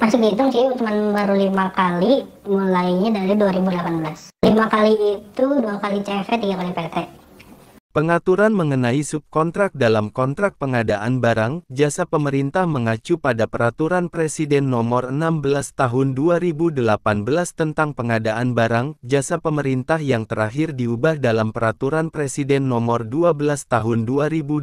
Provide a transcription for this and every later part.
masuk dihitung sih cuma baru lima kali mulainya dari 2018 lima kali itu dua kali CV tiga kali PT Pengaturan mengenai subkontrak dalam kontrak pengadaan barang jasa pemerintah mengacu pada Peraturan Presiden Nomor 16 Tahun 2018 tentang pengadaan barang jasa pemerintah yang terakhir diubah dalam Peraturan Presiden Nomor 12 Tahun 2021.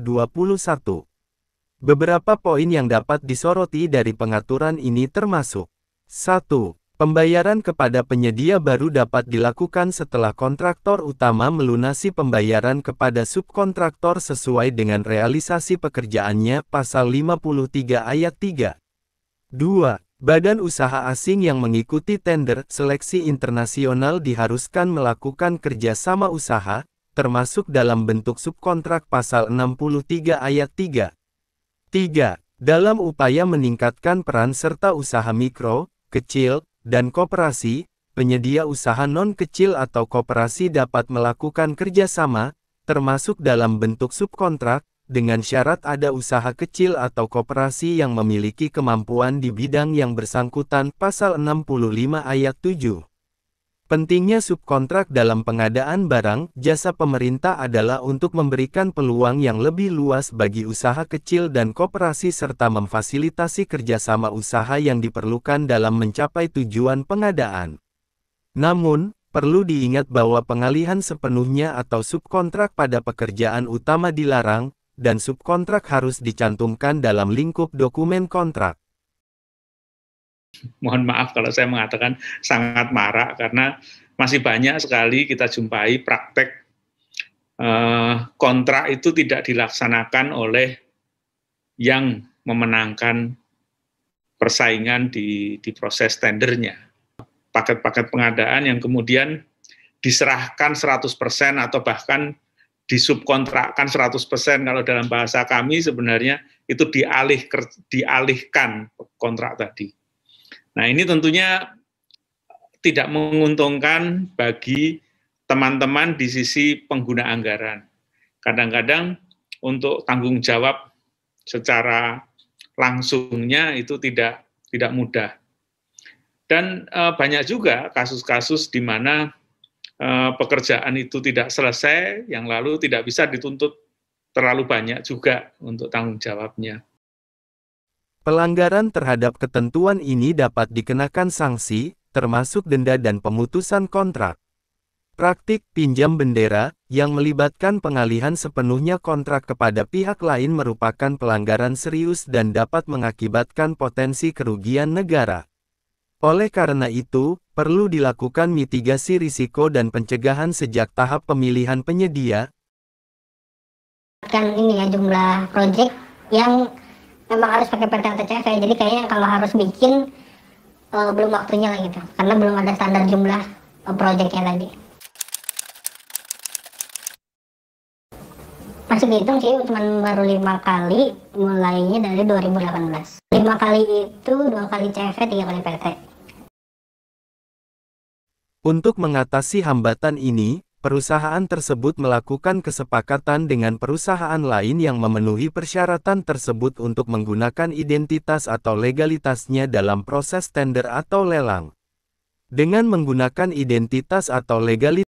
Beberapa poin yang dapat disoroti dari pengaturan ini termasuk 1. Pembayaran kepada penyedia baru dapat dilakukan setelah kontraktor utama melunasi pembayaran kepada subkontraktor sesuai dengan realisasi pekerjaannya pasal 53 ayat 3. 2. Badan usaha asing yang mengikuti tender seleksi internasional diharuskan melakukan kerjasama usaha, termasuk dalam bentuk subkontrak pasal 63 ayat 3. 3. Dalam upaya meningkatkan peran serta usaha mikro, kecil, dan kooperasi, penyedia usaha non-kecil atau kooperasi dapat melakukan kerjasama, termasuk dalam bentuk subkontrak, dengan syarat ada usaha kecil atau kooperasi yang memiliki kemampuan di bidang yang bersangkutan pasal 65 ayat 7. Pentingnya subkontrak dalam pengadaan barang, jasa pemerintah adalah untuk memberikan peluang yang lebih luas bagi usaha kecil dan koperasi serta memfasilitasi kerjasama usaha yang diperlukan dalam mencapai tujuan pengadaan. Namun, perlu diingat bahwa pengalihan sepenuhnya atau subkontrak pada pekerjaan utama dilarang, dan subkontrak harus dicantumkan dalam lingkup dokumen kontrak mohon maaf kalau saya mengatakan sangat marak karena masih banyak sekali kita jumpai praktek eh, kontrak itu tidak dilaksanakan oleh yang memenangkan persaingan di, di proses tendernya. Paket-paket pengadaan yang kemudian diserahkan 100% atau bahkan disubkontrakkan 100% kalau dalam bahasa kami sebenarnya itu dialih dialihkan kontrak tadi. Nah, ini tentunya tidak menguntungkan bagi teman-teman di sisi pengguna anggaran. Kadang-kadang untuk tanggung jawab secara langsungnya itu tidak tidak mudah. Dan e, banyak juga kasus-kasus di mana e, pekerjaan itu tidak selesai, yang lalu tidak bisa dituntut terlalu banyak juga untuk tanggung jawabnya. Pelanggaran terhadap ketentuan ini dapat dikenakan sanksi, termasuk denda dan pemutusan kontrak. Praktik pinjam bendera, yang melibatkan pengalihan sepenuhnya kontrak kepada pihak lain merupakan pelanggaran serius dan dapat mengakibatkan potensi kerugian negara. Oleh karena itu, perlu dilakukan mitigasi risiko dan pencegahan sejak tahap pemilihan penyedia. Kan ini ya jumlah proyek yang emang harus pakai atau CV jadi kayaknya kalau harus bikin uh, belum waktunya lah gitu karena belum ada standar jumlah uh, projectnya tadi masih dihitung sih cuma baru lima kali mulainya dari 2018 lima kali itu dua kali CV tiga kali PT untuk mengatasi hambatan ini, perusahaan tersebut melakukan kesepakatan dengan perusahaan lain yang memenuhi persyaratan tersebut untuk menggunakan identitas atau legalitasnya dalam proses tender atau lelang. Dengan menggunakan identitas atau legalitas,